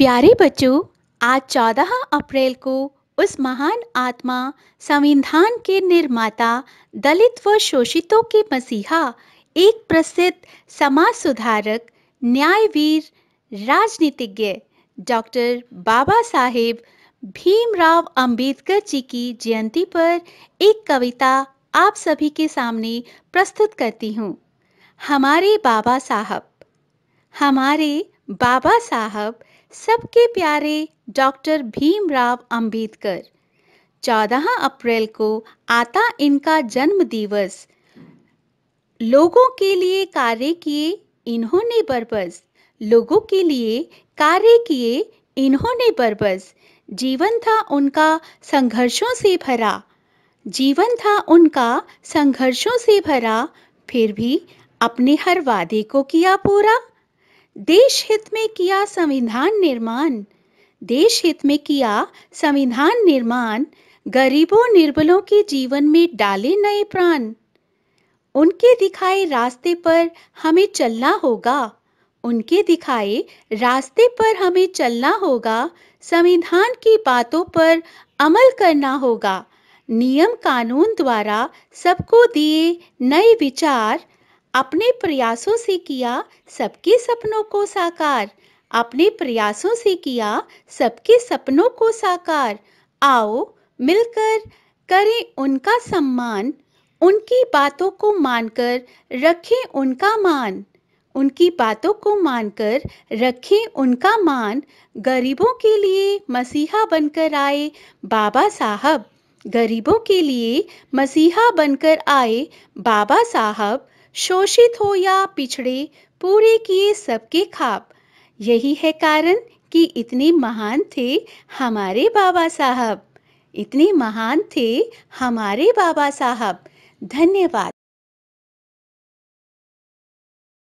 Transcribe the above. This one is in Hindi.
प्यारे बच्चों आज चौदह अप्रैल को उस महान आत्मा संविधान के निर्माता दलित व शोषितों के मसीहा एक प्रसिद्ध समाज सुधारक न्यायवीर राजनीतिज्ञ डॉक्टर बाबा साहेब भीमराव अंबेडकर जी की जयंती पर एक कविता आप सभी के सामने प्रस्तुत करती हूँ हमारे बाबा साहब हमारे बाबा साहब सबके प्यारे डॉक्टर भीमराव अंबेडकर 14 अप्रैल को आता इनका जन्म दिवस लोगों के लिए कार्य किए इन्होंने बरबस लोगों के लिए कार्य किए इन्होंने बरबस जीवन था उनका संघर्षों से भरा जीवन था उनका संघर्षों से भरा फिर भी अपने हर वादे को किया पूरा देश हित में किया संविधान निर्माण देश हित में किया संविधान निर्माण गरीबों निर्बलों के जीवन में डाले नए प्राण उनके दिखाए रास्ते पर हमें चलना होगा उनके दिखाए रास्ते पर हमें चलना होगा संविधान की बातों पर अमल करना होगा नियम कानून द्वारा सबको दिए नए विचार अपने प्रयासों से किया सबके सपनों को साकार अपने प्रयासों से किया सबके सपनों को साकार आओ मिलकर करें उनका सम्मान उनकी बातों को मानकर रखें उनका मान उनकी बातों को मानकर रखें उनका मान गरीबों के लिए मसीहा बनकर आए बाबा साहब गरीबों के लिए मसीहा बनकर आए बाबा साहब शोषित हो या पिछड़े पूरे किए सबके खाप यही है कारण कि इतने महान थे हमारे बाबा साहब इतने महान थे हमारे बाबा साहब धन्यवाद